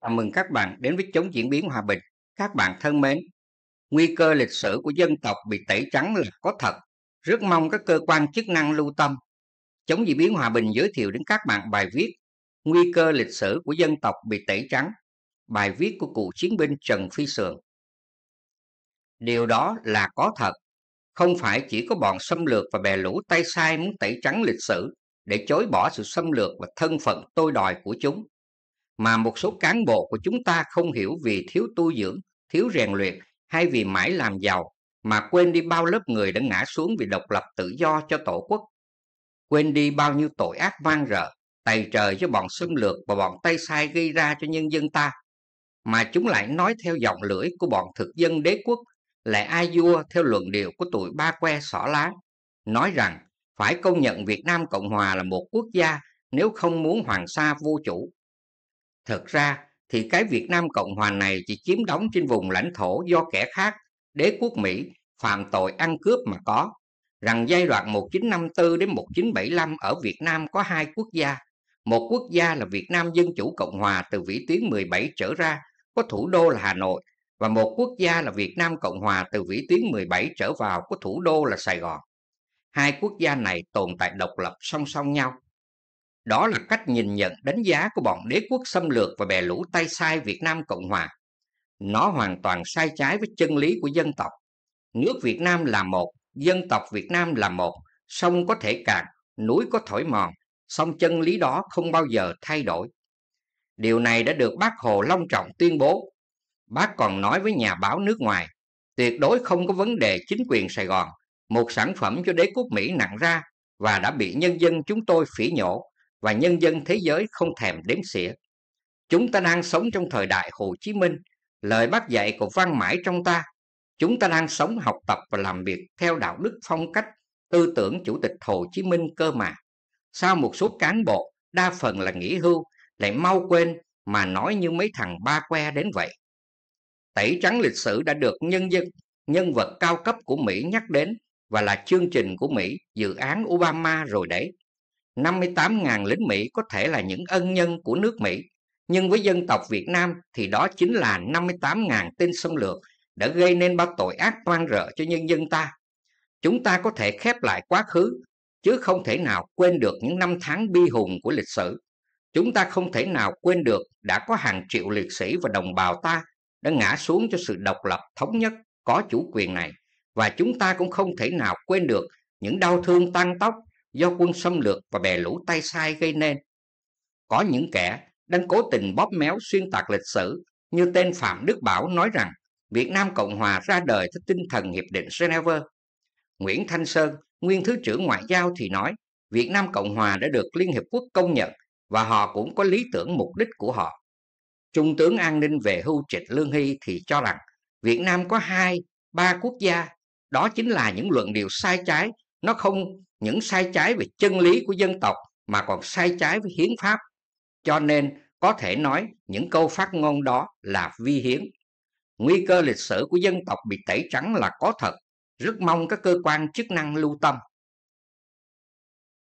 Chào mừng các bạn đến với chống diễn biến hòa bình. Các bạn thân mến, nguy cơ lịch sử của dân tộc bị tẩy trắng là có thật. Rất mong các cơ quan chức năng lưu tâm. Chống diễn biến hòa bình giới thiệu đến các bạn bài viết Nguy cơ lịch sử của dân tộc bị tẩy trắng. Bài viết của cựu chiến binh Trần Phi Sường. Điều đó là có thật. Không phải chỉ có bọn xâm lược và bè lũ tay sai muốn tẩy trắng lịch sử để chối bỏ sự xâm lược và thân phận tôi đòi của chúng mà một số cán bộ của chúng ta không hiểu vì thiếu tu dưỡng, thiếu rèn luyện hay vì mãi làm giàu mà quên đi bao lớp người đã ngã xuống vì độc lập tự do cho tổ quốc. Quên đi bao nhiêu tội ác vang rợ, tày trời cho bọn xâm lược và bọn Tây Sai gây ra cho nhân dân ta. Mà chúng lại nói theo giọng lưỡi của bọn thực dân đế quốc, lại ai vua theo luận điệu của tụi ba que xỏ lá, nói rằng phải công nhận Việt Nam Cộng Hòa là một quốc gia nếu không muốn hoàng sa vô chủ thực ra thì cái Việt Nam Cộng Hòa này chỉ chiếm đóng trên vùng lãnh thổ do kẻ khác, đế quốc Mỹ, phạm tội ăn cướp mà có. Rằng giai đoạn 1954 đến 1975 ở Việt Nam có hai quốc gia. Một quốc gia là Việt Nam Dân Chủ Cộng Hòa từ vĩ tuyến 17 trở ra, có thủ đô là Hà Nội, và một quốc gia là Việt Nam Cộng Hòa từ vĩ tuyến 17 trở vào có thủ đô là Sài Gòn. Hai quốc gia này tồn tại độc lập song song nhau. Đó là cách nhìn nhận đánh giá của bọn đế quốc xâm lược và bè lũ tay sai Việt Nam Cộng Hòa. Nó hoàn toàn sai trái với chân lý của dân tộc. Nước Việt Nam là một, dân tộc Việt Nam là một, sông có thể cạn, núi có thổi mòn, song chân lý đó không bao giờ thay đổi. Điều này đã được bác Hồ Long Trọng tuyên bố. Bác còn nói với nhà báo nước ngoài, tuyệt đối không có vấn đề chính quyền Sài Gòn, một sản phẩm cho đế quốc Mỹ nặng ra và đã bị nhân dân chúng tôi phỉ nhổ và nhân dân thế giới không thèm đếm xỉa. Chúng ta đang sống trong thời đại Hồ Chí Minh, lời bác dạy của văn mãi trong ta. Chúng ta đang sống học tập và làm việc theo đạo đức phong cách, tư tưởng Chủ tịch Hồ Chí Minh cơ mà. Sao một số cán bộ, đa phần là nghỉ hưu, lại mau quên mà nói như mấy thằng ba que đến vậy? Tẩy trắng lịch sử đã được nhân dân, nhân vật cao cấp của Mỹ nhắc đến và là chương trình của Mỹ, dự án Obama rồi đấy. 58.000 lính Mỹ có thể là những ân nhân của nước Mỹ, nhưng với dân tộc Việt Nam thì đó chính là 58.000 tên xâm lược đã gây nên bao tội ác toan rợ cho nhân dân ta. Chúng ta có thể khép lại quá khứ, chứ không thể nào quên được những năm tháng bi hùng của lịch sử. Chúng ta không thể nào quên được đã có hàng triệu liệt sĩ và đồng bào ta đã ngã xuống cho sự độc lập thống nhất có chủ quyền này. Và chúng ta cũng không thể nào quên được những đau thương tăng tóc do quân xâm lược và bè lũ tay sai gây nên. Có những kẻ đang cố tình bóp méo xuyên tạc lịch sử như tên Phạm Đức Bảo nói rằng Việt Nam Cộng Hòa ra đời theo tinh thần Hiệp định Geneva. Nguyễn Thanh Sơn, nguyên Thứ trưởng Ngoại giao thì nói Việt Nam Cộng Hòa đã được Liên Hiệp Quốc công nhận và họ cũng có lý tưởng mục đích của họ. Trung tướng an ninh về hưu Trịnh Lương Hy thì cho rằng Việt Nam có hai, ba quốc gia. Đó chính là những luận điều sai trái, nó không những sai trái về chân lý của dân tộc mà còn sai trái với hiến pháp cho nên có thể nói những câu phát ngôn đó là vi hiến nguy cơ lịch sử của dân tộc bị tẩy trắng là có thật rất mong các cơ quan chức năng lưu tâm